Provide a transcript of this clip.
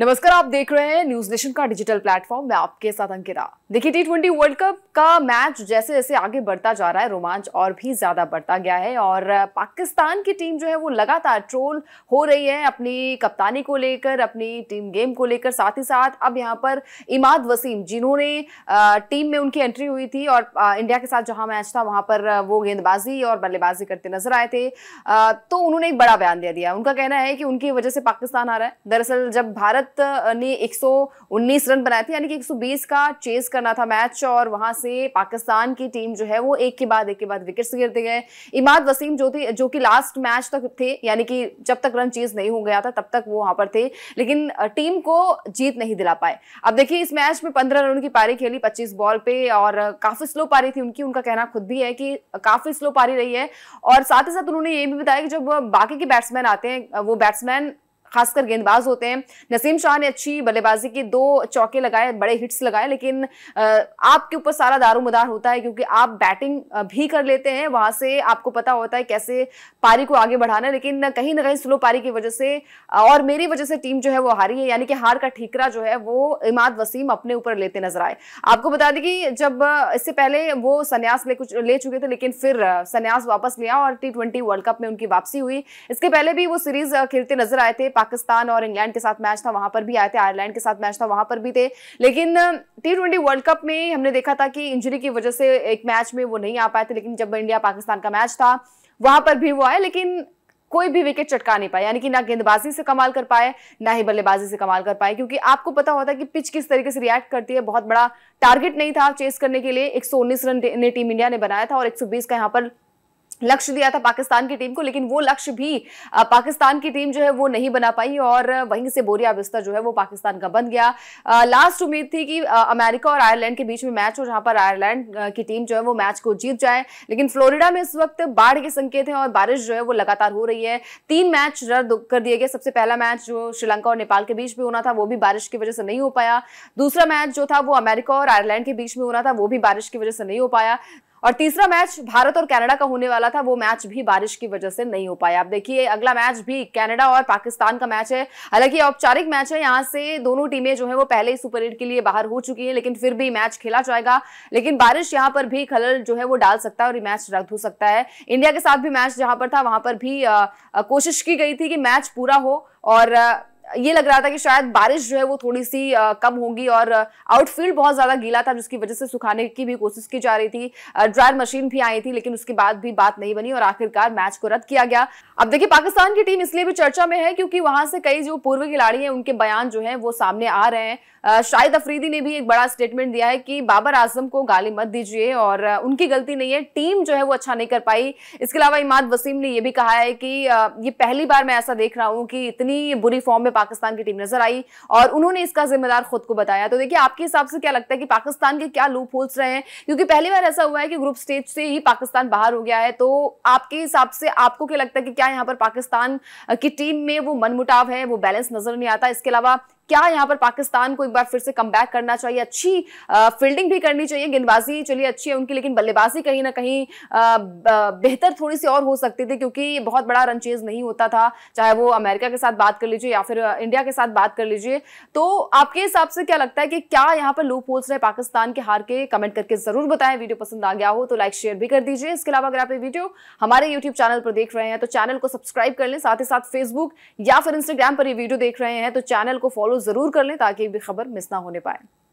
नमस्कार आप देख रहे हैं न्यूज नेशन का डिजिटल प्लेटफॉर्म मैं आपके साथ अंकिता देखिए टी ट्वेंटी वर्ल्ड कप का मैच जैसे जैसे आगे बढ़ता जा रहा है रोमांच और भी ज्यादा बढ़ता गया है और पाकिस्तान की टीम जो है वो लगातार ट्रोल हो रही है अपनी कप्तानी को लेकर अपनी टीम गेम को लेकर साथ ही साथ अब यहाँ पर इमाद वसीम जिन्होंने टीम में उनकी एंट्री हुई थी और इंडिया के साथ जहाँ मैच था वहाँ पर वो गेंदबाजी और बल्लेबाजी करते नजर आए थे तो उन्होंने एक बड़ा बयान दे दिया उनका कहना है कि उनकी वजह से पाकिस्तान आ रहा है दरअसल जब भारत भारत ने 119 रन बनाए थे यानी कि 120 का चेस करना था मैच और वहां से पाकिस्तान की टीम जो है वो एक के बाद एक के बाद विकेट्स गिरते गए इमाद वसीम जो थे जो कि लास्ट मैच तक थे यानी कि जब तक रन चेज नहीं हो गया था तब तक वो वहां पर थे लेकिन टीम को जीत नहीं दिला पाए अब देखिए इस मैच में पंद्रह रन की पारी खेली पच्चीस बॉल पे और काफी स्लो पारी थी उनकी उनका कहना खुद भी है कि काफी स्लो पारी रही है और साथ ही साथ उन्होंने ये भी बताया कि जब बाकी के बैट्समैन आते हैं वो बैट्समैन खासकर गेंदबाज होते हैं नसीम शाह ने अच्छी बल्लेबाजी की दो चौके लगाए बड़े हिट्स लगाए लेकिन आपके ऊपर सारा दारोमदार होता है क्योंकि आप बैटिंग भी कर लेते हैं वहां से आपको पता होता है कैसे पारी को आगे बढ़ाना लेकिन कहीं ना कहीं स्लो पारी की वजह से और मेरी वजह से टीम जो है वो हारी है यानी कि हार का ठीकरा जो है वो इमाद वसीम अपने ऊपर लेते नजर आए आपको बता दें कि जब इससे पहले वो संन्यास ले कुछ ले चुके थे लेकिन फिर संन्यास वापस लिया और टी वर्ल्ड कप में उनकी वापसी हुई इसके पहले भी वो सीरीज खेलते नजर आए थे पाकिस्तान और इंग्लैंड के साथ मैच था वहां पर भी आए थे आयरलैंड के साथ मैच था वहां पर भी थे लेकिन टी वर्ल्ड कप में हमने देखा था कि इंजरी की वजह से एक मैच में वो नहीं आ पाए थे लेकिन जब इंडिया पाकिस्तान का मैच था वहां पर भी वो आए लेकिन कोई भी विकेट चटका नहीं पाए यानी कि ना गेंदबाजी से कमाल कर पाए ना ही बल्लेबाजी से कमाल कर पाए क्योंकि आपको पता होता है कि पिच किस तरीके से रिएक्ट करती है बहुत बड़ा टारगेट नहीं था चेस करने के लिए एक रन ने टीम इंडिया ने बनाया था और 120 का यहां पर लक्ष्य दिया था पाकिस्तान की टीम को लेकिन वो लक्ष्य भी पाकिस्तान की टीम जो है वो नहीं बना पाई और वहीं से बोरिया बिस्तर जो है वो पाकिस्तान का बन गया लास्ट उम्मीद थी कि अमेरिका और आयरलैंड के बीच में मैच हो जहां पर आयरलैंड की टीम जो है वो मैच को जीत जाए लेकिन फ्लोरिडा में इस वक्त बाढ़ के संकेत हैं और बारिश जो है वो लगातार हो रही है तीन मैच रद्द कर दिए गए सबसे पहला मैच जो श्रीलंका और नेपाल के बीच में होना था वो भी बारिश की वजह से नहीं हो पाया दूसरा मैच जो था वो अमेरिका और आयरलैंड के बीच में होना था वो भी बारिश की वजह से नहीं हो पाया और तीसरा मैच भारत और कनाडा का होने वाला था वो मैच भी बारिश की वजह से नहीं हो पाया आप देखिए अगला मैच भी कनाडा और पाकिस्तान का मैच है हालांकि औपचारिक मैच है यहाँ से दोनों टीमें जो है वो पहले ही सुपर एट के लिए बाहर हो चुकी है लेकिन फिर भी मैच खेला जाएगा लेकिन बारिश यहाँ पर भी खलल जो है वो डाल सकता है और मैच रद्द हो सकता है इंडिया के साथ भी मैच जहां पर था वहां पर भी आ, आ, कोशिश की गई थी कि मैच पूरा हो और ये लग रहा था कि शायद बारिश जो है वो थोड़ी सी कम होगी और आउटफील्ड बहुत ज़्यादा गीला था जिसकी वजह से सुखाने की भी कोशिश की जा रही थी ड्रायर मशीन भी आई थी लेकिन उसके बाद भी बात नहीं बनी और आखिरकार मैच को रद्द किया गया अब देखिए पाकिस्तान की टीम इसलिए भी चर्चा में है क्योंकि वहां से कई जो पूर्व खिलाड़ी हैं उनके बयान जो है वो सामने आ रहे हैं शाहिद अफरीदी ने भी एक बड़ा स्टेटमेंट दिया है कि बाबर आजम को गाली मत दीजिए और उनकी गलती नहीं है टीम जो है वो अच्छा नहीं कर पाई इसके अलावा इमाद वसीम ने यह भी कहा है कि ये पहली बार मैं ऐसा देख रहा हूं कि इतनी बुरी फॉर्म में पाकिस्तान की टीम नजर आई और उन्होंने इसका जिम्मेदार खुद को बताया तो देखिए आपके हिसाब से क्या लगता है कि पाकिस्तान के क्या लूप होल्स रहे हैं क्योंकि पहली बार ऐसा हुआ है कि ग्रुप स्टेज से ही पाकिस्तान बाहर हो गया है तो आपके हिसाब से आपको क्या लगता है कि क्या यहाँ पर पाकिस्तान की टीम में वो मनमुटाव है वो बैलेंस नजर नहीं आता इसके अलावा क्या यहाँ पर पाकिस्तान को एक बार फिर से कम करना चाहिए अच्छी फील्डिंग भी करनी चाहिए गेंदबाजी चलिए अच्छी है उनकी लेकिन बल्लेबाजी कहीं ना कहीं बेहतर थोड़ी सी और हो सकती थी क्योंकि बहुत बड़ा रन चेज नहीं होता था चाहे वो अमेरिका के साथ बात कर लीजिए या फिर इंडिया के साथ बात कर लीजिए तो आपके हिसाब से क्या लगता है कि क्या यहाँ पर लूप होल्स रहे पाकिस्तान के हार के कमेंट करके जरूर बताएं वीडियो पसंद आ गया हो तो लाइक शेयर भी कर दीजिए इसके अलावा अगर आप ये वीडियो हमारे यूट्यूब चैनल पर देख रहे हैं तो चैनल को सब्सक्राइब कर लें साथ ही साथ फेसबुक या फिर इंस्टाग्राम पर ये वीडियो देख रहे हैं तो चैनल को फॉलो फॉलो ज़रूर कर लें ताकि भी खबर मिस ना होने पाए